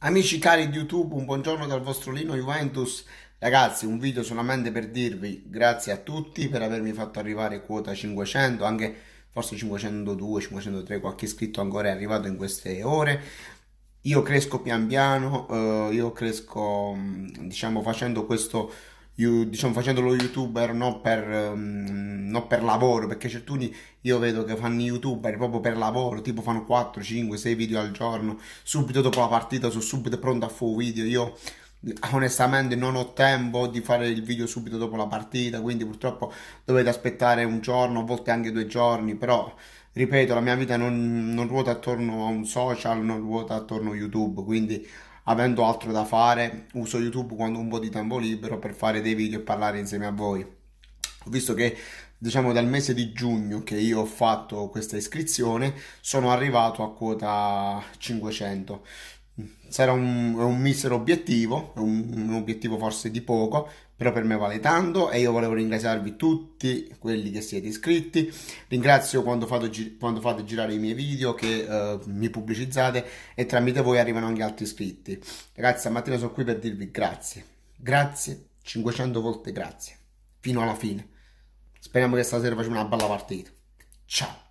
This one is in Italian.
Amici cari di YouTube, un buongiorno dal vostro Lino Juventus. Ragazzi, un video solamente per dirvi grazie a tutti per avermi fatto arrivare quota 500, anche forse 502, 503, qualche iscritto ancora è arrivato in queste ore. Io cresco pian piano, eh, io cresco mm, diciamo facendo questo io, diciamo, facendo lo youtuber non per, um, non per lavoro, perché certuni cioè, io vedo che fanno youtuber proprio per lavoro, tipo fanno 4, 5, 6 video al giorno, subito dopo la partita sono subito pronto a fare video, io onestamente non ho tempo di fare il video subito dopo la partita, quindi purtroppo dovete aspettare un giorno, a volte anche due giorni, però ripeto, la mia vita non, non ruota attorno a un social, non ruota attorno a YouTube, quindi avendo altro da fare, uso YouTube quando ho un po' di tempo libero per fare dei video e parlare insieme a voi. Ho visto che diciamo dal mese di giugno che io ho fatto questa iscrizione sono arrivato a quota 500 sarà un, un misero obiettivo, un, un, obiettivo forse di poco, però per me vale tanto e io volevo ringraziarvi tutti quelli che siete iscritti, ringrazio quando, fatto, quando fate girare i miei video che uh, mi pubblicizzate e tramite voi arrivano anche altri iscritti. Ragazzi, stamattina sono qui per dirvi grazie, grazie, 500 volte grazie, fino alla fine. Speriamo che stasera facciamo una bella partita. Ciao!